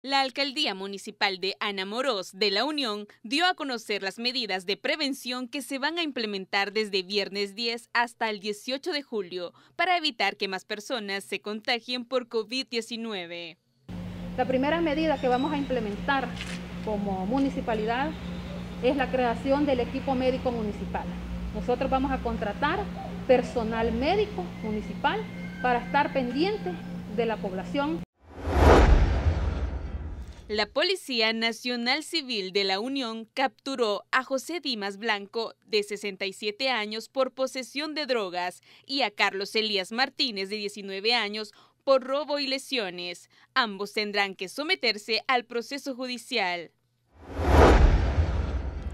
La alcaldía municipal de Ana Moroz de la Unión dio a conocer las medidas de prevención que se van a implementar desde viernes 10 hasta el 18 de julio para evitar que más personas se contagien por COVID-19. La primera medida que vamos a implementar como municipalidad es la creación del equipo médico municipal. Nosotros vamos a contratar personal médico municipal para estar pendiente de la población. La Policía Nacional Civil de la Unión capturó a José Dimas Blanco, de 67 años, por posesión de drogas y a Carlos Elías Martínez, de 19 años, por robo y lesiones. Ambos tendrán que someterse al proceso judicial.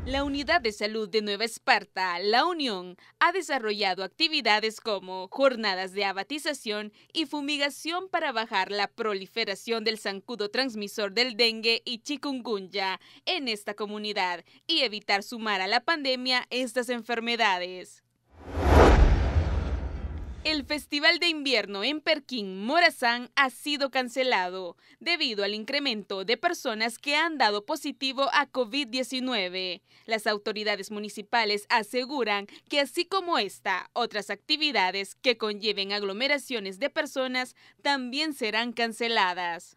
La Unidad de Salud de Nueva Esparta, La Unión, ha desarrollado actividades como jornadas de abatización y fumigación para bajar la proliferación del zancudo transmisor del dengue y chikungunya en esta comunidad y evitar sumar a la pandemia estas enfermedades. El Festival de Invierno en Perquín, Morazán, ha sido cancelado debido al incremento de personas que han dado positivo a COVID-19. Las autoridades municipales aseguran que así como esta, otras actividades que conlleven aglomeraciones de personas también serán canceladas.